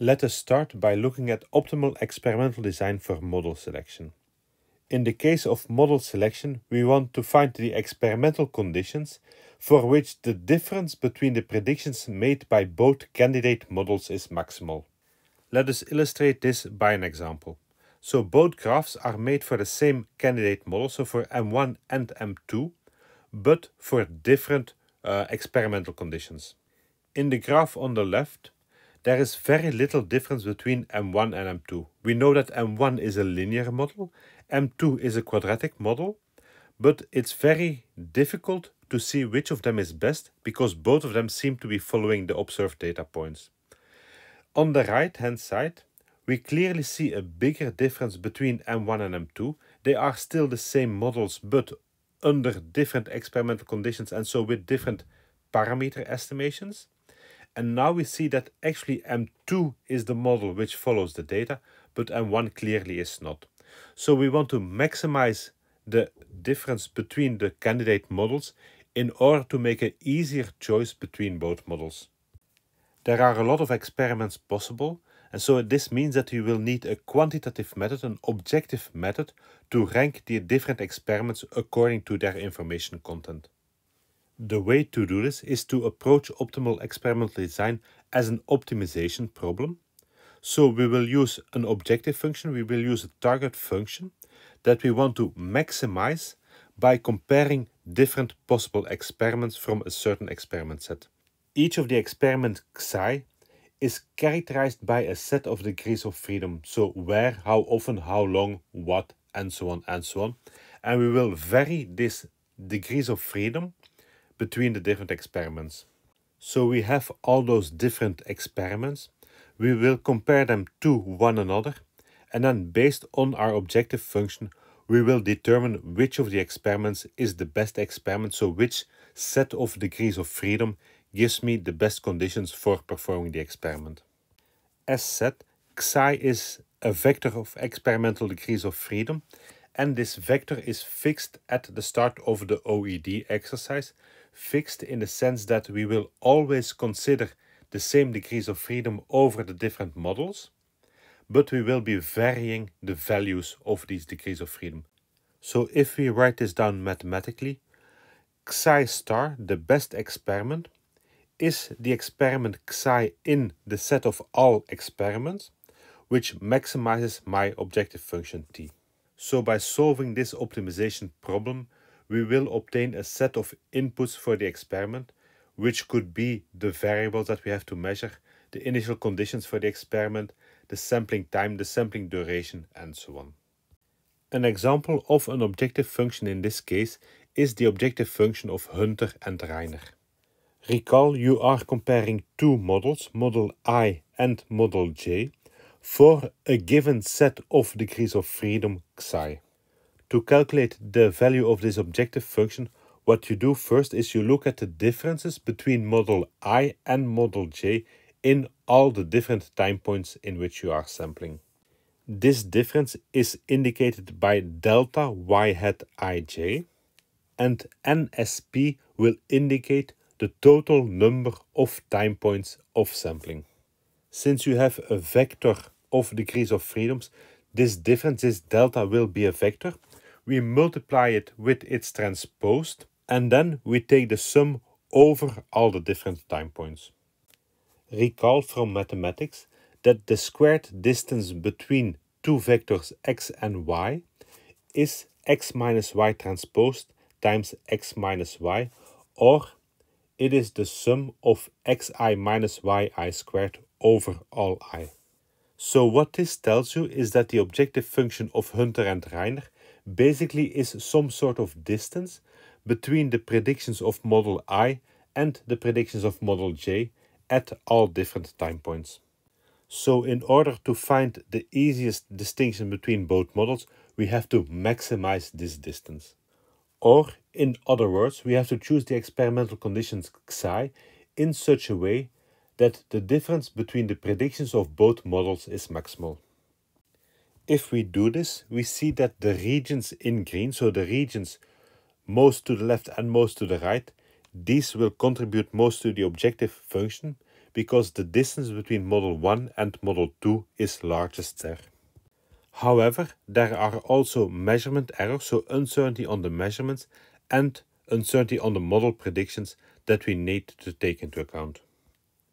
Let us start by looking at optimal experimental design for model selection. In the case of model selection, we want to find the experimental conditions for which the difference between the predictions made by both candidate models is maximal. Let us illustrate this by an example. So both graphs are made for the same candidate model, so for M1 and M2, but for different uh, experimental conditions. In the graph on the left, there is very little difference between M1 and M2. We know that M1 is a linear model, M2 is a quadratic model, but it's very difficult to see which of them is best because both of them seem to be following the observed data points. On the right hand side, we clearly see a bigger difference between M1 and M2. They are still the same models, but under different experimental conditions and so with different parameter estimations. And now we see that actually M2 is the model which follows the data, but M1 clearly is not. So we want to maximize the difference between the candidate models in order to make an easier choice between both models. There are a lot of experiments possible, and so this means that you will need a quantitative method, an objective method, to rank the different experiments according to their information content. The way to do this is to approach optimal experimental design as an optimization problem. So we will use an objective function, we will use a target function that we want to maximize by comparing different possible experiments from a certain experiment set. Each of the experiment xi is characterized by a set of degrees of freedom. So where, how often, how long, what, and so on and so on. And we will vary these degrees of freedom between the different experiments. So we have all those different experiments. We will compare them to one another. And then based on our objective function, we will determine which of the experiments is the best experiment. So which set of degrees of freedom gives me the best conditions for performing the experiment. As said, Xi is a vector of experimental degrees of freedom and this vector is fixed at the start of the OED exercise fixed in the sense that we will always consider the same degrees of freedom over the different models, but we will be varying the values of these degrees of freedom. So if we write this down mathematically, Xi star, the best experiment, is the experiment Xi in the set of all experiments, which maximizes my objective function t. So by solving this optimization problem, we will obtain a set of inputs for the experiment, which could be the variables that we have to measure, the initial conditions for the experiment, the sampling time, the sampling duration, and so on. An example of an objective function in this case is the objective function of Hunter and Reiner. Recall you are comparing two models, model I and model J, for a given set of degrees of freedom Xi. To calculate the value of this objective function, what you do first is you look at the differences between model i and model j in all the different time points in which you are sampling. This difference is indicated by delta y hat ij and NSP will indicate the total number of time points of sampling. Since you have a vector of degrees of freedoms, this difference, this delta will be a vector we multiply it with its transposed, and then we take the sum over all the different time points. Recall from mathematics that the squared distance between two vectors x and y is x minus y transposed times x minus y, or it is the sum of xi minus yi squared over all i. So what this tells you is that the objective function of Hunter and Reiner basically is some sort of distance between the predictions of model i and the predictions of model j at all different time points. So in order to find the easiest distinction between both models, we have to maximize this distance. Or, in other words, we have to choose the experimental conditions xi in such a way that the difference between the predictions of both models is maximal if we do this, we see that the regions in green, so the regions most to the left and most to the right, these will contribute most to the objective function because the distance between model 1 and model 2 is largest there. However, there are also measurement errors, so uncertainty on the measurements and uncertainty on the model predictions that we need to take into account.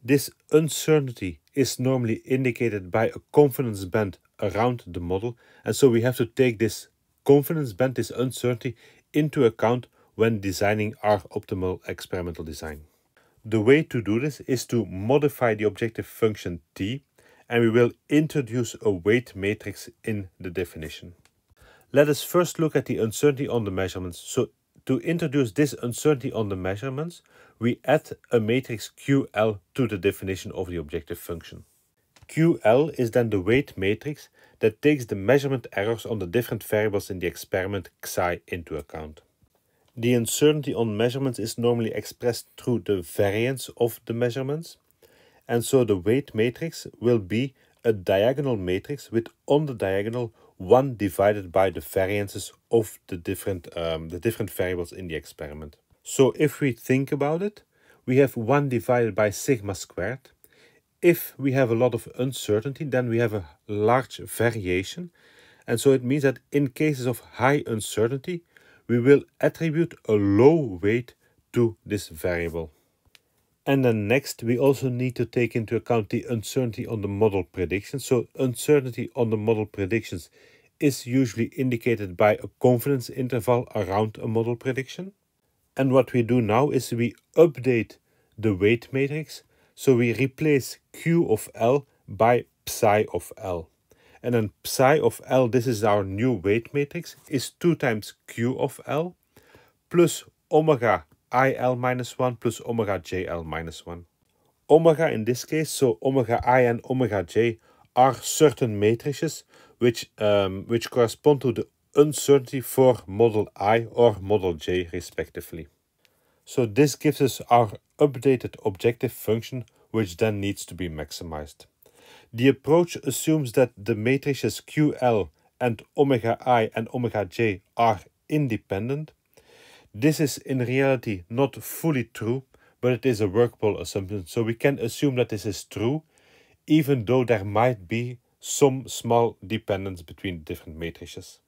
This uncertainty is normally indicated by a confidence band around the model. And so we have to take this confidence band, this uncertainty, into account when designing our optimal experimental design. The way to do this is to modify the objective function t and we will introduce a weight matrix in the definition. Let us first look at the uncertainty on the measurements. So to introduce this uncertainty on the measurements, we add a matrix QL to the definition of the objective function. QL is then the weight matrix that takes the measurement errors on the different variables in the experiment Xi into account. The uncertainty on measurements is normally expressed through the variance of the measurements, and so the weight matrix will be a diagonal matrix with on the diagonal 1 divided by the variances of the different, um, the different variables in the experiment. So if we think about it, we have 1 divided by sigma squared, if we have a lot of uncertainty, then we have a large variation. And so it means that in cases of high uncertainty, we will attribute a low weight to this variable. And then next, we also need to take into account the uncertainty on the model predictions. So uncertainty on the model predictions is usually indicated by a confidence interval around a model prediction. And what we do now is we update the weight matrix so we replace Q of L by psi of L. And then psi of L, this is our new weight matrix, is 2 times Q of L plus omega IL minus 1 plus omega JL minus 1. Omega in this case, so omega I and omega J are certain matrices which, um, which correspond to the uncertainty for model I or model J respectively. So this gives us our updated objective function, which then needs to be maximized. The approach assumes that the matrices QL and omega i and omega j are independent. This is in reality not fully true, but it is a workable assumption, so we can assume that this is true, even though there might be some small dependence between different matrices.